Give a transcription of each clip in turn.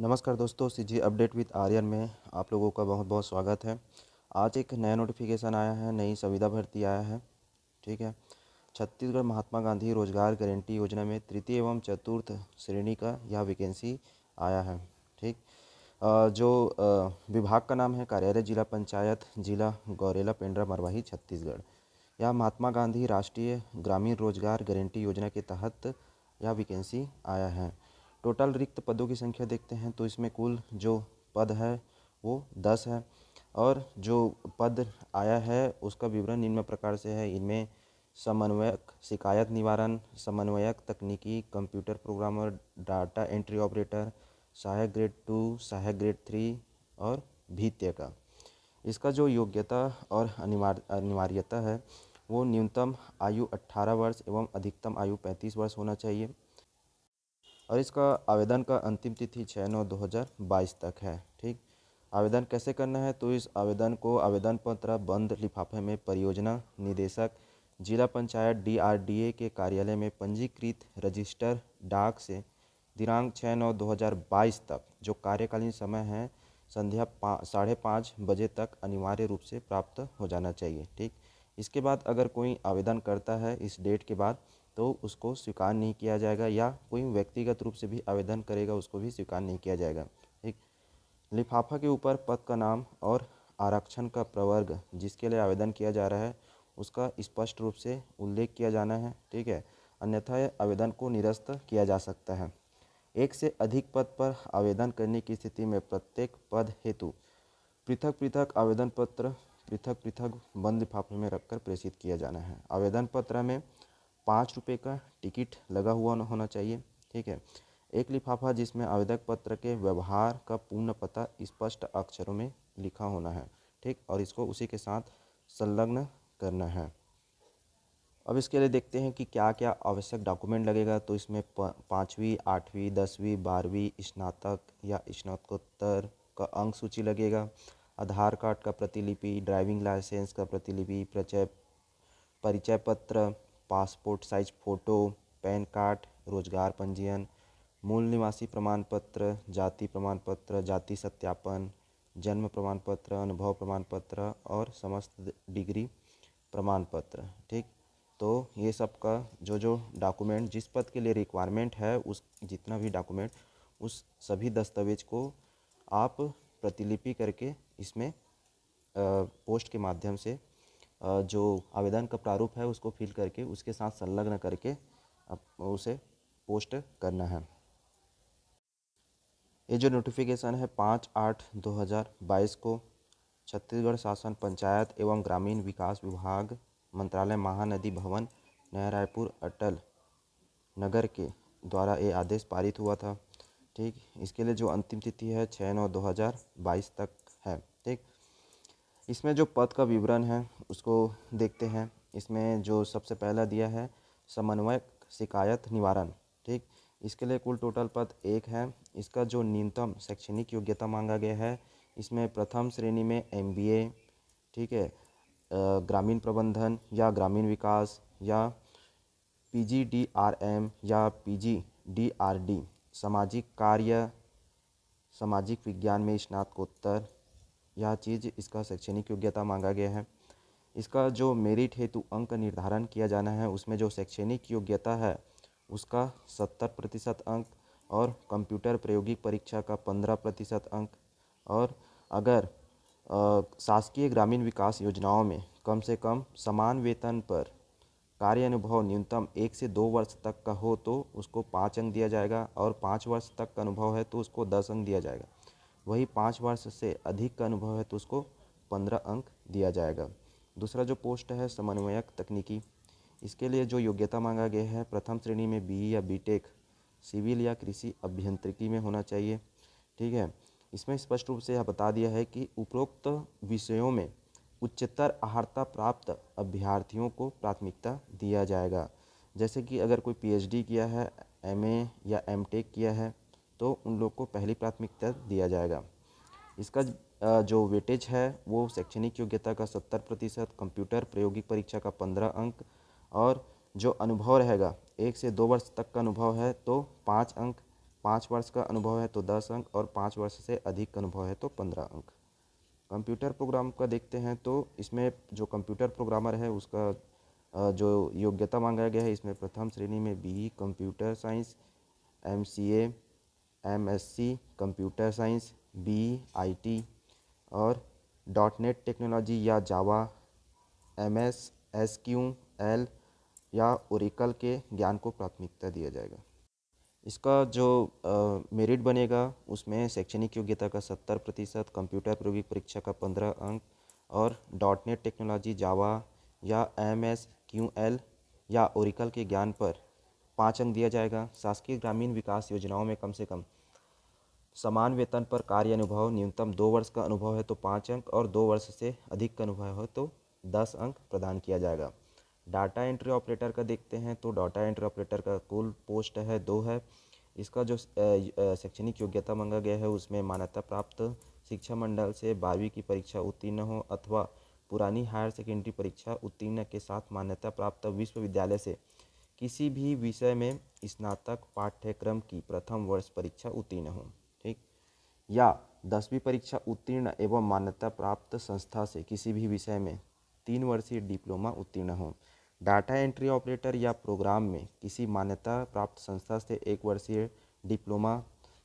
नमस्कार दोस्तों C G update with Aryan में आप लोगों का बहुत बहुत स्वागत है आज एक नया नोटिफिकेशन आया है नई संविदा भर्ती आया है ठीक है छत्तीसगढ़ महात्मा गांधी रोजगार गारंटी योजना में तृतीय एवं चतुर्थ श्रेणी का यह वैकेंसी आया है ठीक जो विभाग का नाम है कार्यालय जिला पंचायत जिला गौरेला पेंड्रा मरवाही छत्तीसगढ़ यह महात्मा गांधी राष्ट्रीय ग्रामीण रोजगार गारंटी योजना के तहत यह वैकेंसी आया है टोटल रिक्त पदों की संख्या देखते हैं तो इसमें कुल जो पद है वो दस है और जो पद आया है उसका विवरण निम्न प्रकार से है इनमें समन्वयक शिकायत निवारण समन्वयक तकनीकी computer programmer data entry operator सहायक ग्रेड टू सहायक ग्रेड थ्री और भीत्य का इसका जो योग्यता और अनिवार्य अनिवार्यता है वो न्यूनतम आयु 18 वर्ष एवं अधिकतम आयु 35 वर्ष होना चाहिए और इसका आवेदन का अंतिम तिथि छः नौ दो हज़ार बाईस तक है ठीक आवेदन कैसे करना है तो इस आवेदन को आवेदन पत्र बंद लिफाफे में परियोजना निदेशक जिला पंचायत डीआरडीए के कार्यालय में पंजीकृत रजिस्टर डाक से दिनांक छः नौ दो हज़ार बाईस तक जो कार्यकालीन समय है संध्या पा साढ़े पाँच बजे तक अनिवार्य रूप से प्राप्त हो जाना चाहिए ठीक इसके बाद अगर कोई आवेदन करता है इस डेट के बाद तो उसको स्वीकार नहीं किया जाएगा या कोई व्यक्तिगत रूप से भी आवेदन करेगा उसको भी स्वीकार नहीं किया जाएगा एक लिफाफा के ऊपर पद का नाम और आरक्षण का प्रवर्ग जिसके लिए आवेदन किया जा रहा है उसका स्पष्ट रूप से उल्लेख किया जाना है ठीक है अन्यथा आवेदन को निरस्त किया जा सकता है एक से अधिक पद पर आवेदन करने की स्थिति में प्रत्येक पद हेतु पृथक पृथक आवेदन पत्र पृथक पृथक बंद लिफाफे में रखकर प्रेषित किया जाना है आवेदन पत्र में पाँच रुपये का टिकट लगा हुआ होना चाहिए ठीक है एक लिफाफा जिसमें आवेदक पत्र के व्यवहार का पूर्ण पता स्पष्ट अक्षरों में लिखा होना है ठीक और इसको उसी के साथ संलग्न करना है अब इसके लिए देखते हैं कि क्या क्या आवश्यक डॉक्यूमेंट लगेगा तो इसमें पाँचवीं आठवीं दसवीं बारहवीं स्नातक या स्नातकोत्तर का अंक सूची लगेगा आधार कार्ड का प्रतिलिपि ड्राइविंग लाइसेंस का प्रतिलिपि परिचय परिचय पत्र passport size photo PAN card रोजगार पंजीयन मूल निवासी प्रमाण पत्र जाति प्रमाण पत्र जाति सत्यापन जन्म प्रमाण पत्र अनुभव प्रमाण पत्र और समस्त डिग्री प्रमाण पत्र ठीक तो ये सब का जो जो डॉक्यूमेंट जिस पद के लिए रिक्वायरमेंट है उस जितना भी डॉक्यूमेंट उस सभी दस्तावेज़ को आप प्रतिलिपि करके इसमें पोस्ट के माध्यम से जो आवेदन का प्रारूप है उसको फिल करके उसके साथ संलग्न करके उसे पोस्ट करना है ये जो नोटिफिकेशन है पाँच आठ दो हज़ार बाईस को छत्तीसगढ़ शासन पंचायत एवं ग्रामीण विकास विभाग मंत्रालय महानदी भवन नया रायपुर अटल नगर के द्वारा ये आदेश पारित हुआ था ठीक इसके लिए जो अंतिम तिथि है छः नौ दो हज़ार बाईस तक इसमें जो पद का विवरण है उसको देखते हैं इसमें जो सबसे पहला दिया है समन्वय शिकायत निवारण ठीक इसके लिए कुल टोटल पद एक है इसका जो न्यूनतम शैक्षणिक योग्यता मांगा गया है इसमें प्रथम श्रेणी में एम ठीक है ग्रामीण प्रबंधन या ग्रामीण विकास या पी या पी सामाजिक कार्य सामाजिक विज्ञान में स्नातकोत्तर यह चीज़ इसका शैक्षणिक योग्यता मांगा गया है इसका जो मेरिट हेतु अंक निर्धारण किया जाना है उसमें जो शैक्षणिक योग्यता है उसका सत्तर प्रतिशत अंक और कंप्यूटर प्रायोगिक परीक्षा का पंद्रह प्रतिशत अंक और अगर शासकीय ग्रामीण विकास योजनाओं में कम से कम समान वेतन पर कार्य अनुभव न्यूनतम एक से दो वर्ष तक का हो तो उसको पाँच अंक दिया जाएगा और पाँच वर्ष तक का अनुभव है तो उसको दस अंक दिया जाएगा वही पाँच वर्ष से अधिक का अनुभव है तो उसको पंद्रह अंक दिया जाएगा दूसरा जो पोस्ट है समन्वयक तकनीकी इसके लिए जो योग्यता मांगा गया है प्रथम श्रेणी में बी या बी सिविल या कृषि अभियंत्रिकी में होना चाहिए ठीक है इसमें स्पष्ट रूप से यह बता दिया है कि उपरोक्त विषयों में उच्चतर आहारता प्राप्त अभ्यर्थियों को प्राथमिकता दिया जाएगा जैसे कि अगर कोई पीएचडी किया है एमए या एमटेक किया है तो उन लोग को पहली प्राथमिकता दिया जाएगा इसका जो वेटेज है वो शैक्षणिक योग्यता का सत्तर प्रतिशत कंप्यूटर प्रायोगिक परीक्षा का पंद्रह अंक और जो अनुभव रहेगा एक से दो वर्ष तक का अनुभव है तो पाँच अंक पाँच वर्ष का अनुभव है तो दस अंक और पाँच वर्ष से अधिक का अनुभव है तो पंद्रह अंक कंप्यूटर प्रोग्राम का देखते हैं तो इसमें जो कंप्यूटर प्रोग्रामर है उसका जो योग्यता मांगा गया है इसमें प्रथम श्रेणी में B computer science M C A MSc computer science B IT और डॉट नेट टेक्नोलॉजी या Java M S S Q L या ओरिकल के ज्ञान को प्राथमिकता दिया जाएगा इसका जो मेरिट बनेगा उसमें शैक्षणिक योग्यता का सत्तर प्रतिशत कंप्यूटर प्रयोगिक परीक्षा का पंद्रह अंक और डॉट नेट टेक्नोलॉजी जावा या एम एस क्यू एल या ओरिकल के ज्ञान पर पाँच अंक दिया जाएगा शासकीय ग्रामीण विकास योजनाओं में कम से कम समान वेतन पर कार्य अनुभव न्यूनतम दो वर्ष का अनुभव है तो पाँच अंक और दो वर्ष से अधिक का अनुभव है तो दस अंक प्रदान किया जाएगा डाटा एंट्री ऑपरेटर का देखते हैं तो डाटा एंट्री ऑपरेटर का कुल पोस्ट है दो है इसका जो शैक्षणिक योग्यता मांगा गया है उसमें मान्यता प्राप्त शिक्षा मंडल से बारहवीं की परीक्षा उत्तीर्ण हो अथवा पुरानी हायर सेकेंडरी परीक्षा उत्तीर्ण के साथ मान्यता प्राप्त विश्वविद्यालय से किसी भी विषय में स्नातक पाठ्यक्रम की प्रथम वर्ष परीक्षा उत्तीर्ण हो या दसवीं परीक्षा उत्तीर्ण एवं मान्यता प्राप्त संस्था से किसी भी विषय में तीन वर्षीय डिप्लोमा उत्तीर्ण हों डाटा एंट्री ऑपरेटर या प्रोग्राम में किसी मान्यता प्राप्त संस्था से एक वर्षीय डिप्लोमा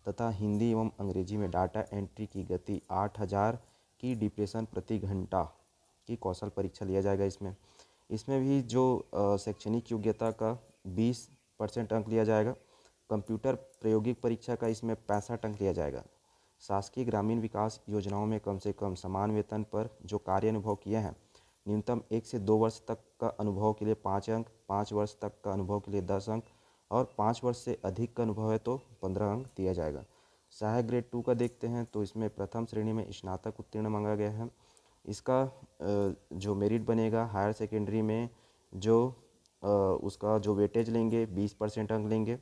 तथा हिंदी एवं अंग्रेजी में डाटा एंट्री की गति आठ हज़ार की डिप्रेशन प्रति घंटा की कौशल परीक्षा लिया जाएगा इसमें इसमें भी जो शैक्षणिक योग्यता का बीस परसेंट अंक लिया जाएगा कंप्यूटर प्रायोगिक परीक्षा का इसमें पैंसठ अंक लिया जाएगा शासकीय ग्रामीण विकास योजनाओं में कम से कम समान वेतन पर जो कार्य अनुभव किए हैं न्यूनतम एक से दो वर्ष तक का अनुभव के लिए पाँच अंक पाँच वर्ष तक का अनुभव के लिए दस अंक और पाँच वर्ष से अधिक का अनुभव है तो पंद्रह अंक दिया जाएगा सहायक ग्रेड टू का देखते हैं तो इसमें प्रथम श्रेणी में स्नातक उत्तीर्ण मांगा गया है इसका जो मेरिट बनेगा हायर सेकेंडरी में जो उसका जो वेटेज लेंगे बीस परसेंट अंक लेंगे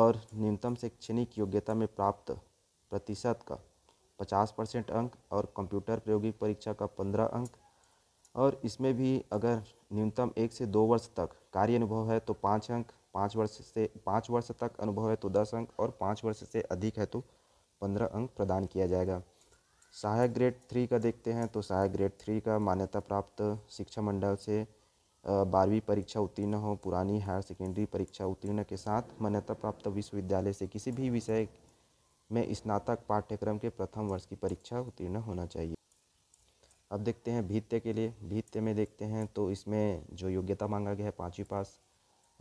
और न्यूनतम शैक्षणिक योग्यता में प्राप्त प्रतिशत का पचास परसेंट अंक और कंप्यूटर प्रायोगिक परीक्षा का पंद्रह अंक और इसमें भी अगर न्यूनतम एक से दो वर्ष तक कार्य अनुभव है तो पाँच अंक पाँच वर्ष से पाँच वर्ष तक अनुभव है तो दस अंक और पाँच वर्ष से अधिक है तो पंद्रह अंक प्रदान किया जाएगा सहायक ग्रेड थ्री का देखते हैं तो सहायक ग्रेड थ्री का मान्यता प्राप्त शिक्षा मंडल से बारहवीं परीक्षा उत्तीर्ण हो पुरानी हायर सेकेंडरी परीक्षा उत्तीर्ण के साथ मान्यता प्राप्त विश्वविद्यालय से किसी भी विषय में स्नातक पाठ्यक्रम के प्रथम वर्ष की परीक्षा उत्तीर्ण होना चाहिए अब देखते हैं भीत्य के लिए भीत्य में देखते हैं तो इसमें जो योग्यता मांगा गया है पाँचवीं पास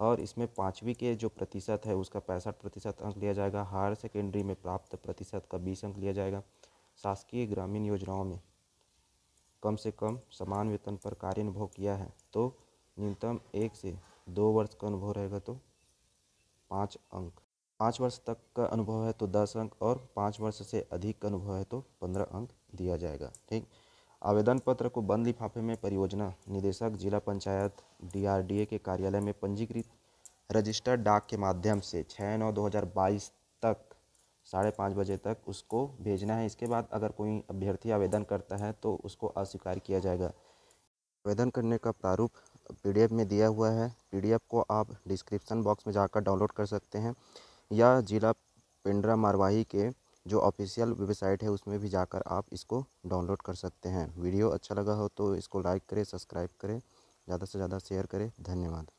और इसमें पाँचवीं के जो प्रतिशत है उसका पैंसठ प्रतिशत अंक लिया जाएगा हायर सेकेंडरी में प्राप्त प्रतिशत का बीस अंक लिया जाएगा शासकीय ग्रामीण योजनाओं में कम से कम समान वेतन पर कार्य अनुभव किया है तो न्यूनतम एक से दो वर्ष का अनुभव रहेगा तो पाँच अंक पाँच वर्ष तक का अनुभव है तो दस अंक और पाँच वर्ष से अधिक का अनुभव है तो पंद्रह अंक दिया जाएगा ठीक आवेदन पत्र को बंद लिफाफे में परियोजना निदेशक जिला पंचायत डीआरडीए के कार्यालय में पंजीकृत रजिस्टर्ड डाक के माध्यम से छः नौ दो हज़ार बाईस तक साढ़े पाँच बजे तक उसको भेजना है इसके बाद अगर कोई अभ्यर्थी आवेदन करता है तो उसको अस्वीकार किया जाएगा आवेदन करने का प्रारूप पीडीएफ में दिया हुआ है पीडीएफ को आप डिस्क्रिप्शन बॉक्स में जाकर डाउनलोड कर सकते हैं या ज़िला पेंड्रा मारवाही के जो ऑफिशियल वेबसाइट है उसमें भी जाकर आप इसको डाउनलोड कर सकते हैं वीडियो अच्छा लगा हो तो इसको लाइक करें सब्सक्राइब करें ज़्यादा से ज़्यादा शेयर करें धन्यवाद